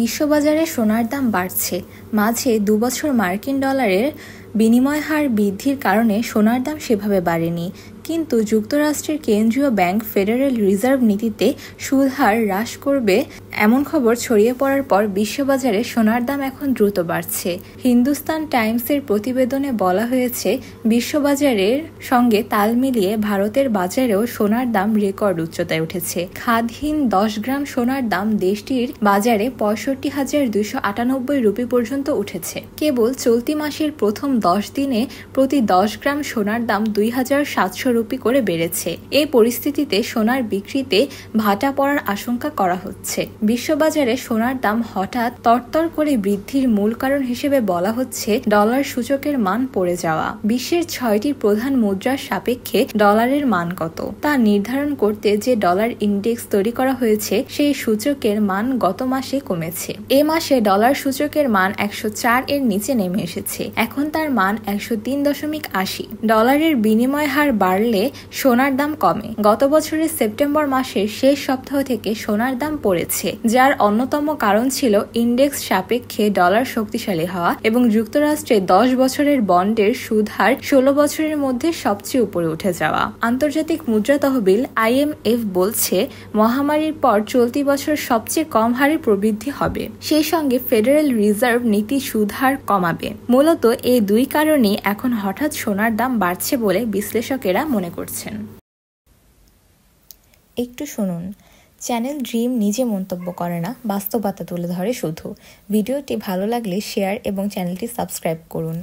বিশ্ববাজারে সোনার দাম বাড়ছে মাঝে দুবছর মার্কিন ডলারের বিনিময় হার বৃদ্ধির কারণে সোনার দাম সেভাবে বাড়েনি কিন্তু যুক্তরাষ্ট্রের কেন্দ্রীয় ব্যাংক ফেডারেল রিজার্ভ নীতিতে সুদহার হ্রাস করবে এমন খবর ছড়িয়ে পড়ার পর বিশ্ববাজারে সোনার দাম এখন দ্রুত বাড়ছে হিন্দুস্তান টাইমসের প্রতিবেদনে বলা হয়েছে বিশ্ববাজারের সঙ্গে তাল মিলিয়ে ভারতের বাজারেও সোনার দাম রেকর্ড উচ্চতায় উঠেছে খাদহীন দশ গ্রাম সোনার দাম দেশটির বাজারে পঁয়ষট্টি হাজার দুইশো আটানব্বই রুপি পর্যন্ত উঠেছে কেবল চলতি মাসের প্রথম দশ দিনে প্রতি দশ গ্রাম সোনার দাম দুই হাজার সাতশো বিশ্বরূপী করে বেড়েছে এই পরিস্থিতিতে সোনার বিক্রিতে ভাটা পড়ার আশঙ্কা করা হচ্ছে বিশ্ববাজারে সোনার দাম হঠাৎ তরতর করে বৃদ্ধির মূল কারণ হিসেবে বলা হচ্ছে ডলার সূচকের মান পড়ে যাওয়া বিশ্বের ছয়টি প্রধান মুদ্রার সাপেক্ষে ডলারের মান কত তা নির্ধারণ করতে যে ডলার ইন্ডেক্স তৈরি করা হয়েছে সেই সূচকের মান গত মাসে কমেছে এ মাসে ডলার সূচকের মান একশো এর নিচে নেমে এসেছে এখন তার মান একশো দশমিক আশি ডলারের বিনিময় হার বাড়লে বাড়লে সোনার দাম কমে গত বছরের সেপ্টেম্বর মাসের শেষ সপ্তাহ থেকে সোনার দাম পড়েছে যার অন্যতম কারণ ছিল ইন্ডেক্স সাপেক্ষে ডলার শক্তিশালী হওয়া এবং যুক্তরাষ্ট্রে দশ বছরের বন্ডের সুদহার ষোলো বছরের মধ্যে সবচেয়ে উপরে উঠে যাওয়া আন্তর্জাতিক মুদ্রা তহবিল আইএমএফ বলছে মহামারীর পর চলতি বছর সবচেয়ে কম হারে প্রবৃদ্ধি হবে সেই সঙ্গে ফেডারেল রিজার্ভ নীতি সুদহার কমাবে মূলত এই দুই কারণে এখন হঠাৎ সোনার দাম বাড়ছে বলে বিশ্লেষকেরা মনে করছেন একটু শুনুন চ্যানেল ড্রিম নিজে মন্তব্য করে না বাস্তবতা তুলে ধরে শুধু ভিডিওটি ভালো লাগলে শেয়ার এবং চ্যানেলটি সাবস্ক্রাইব করুন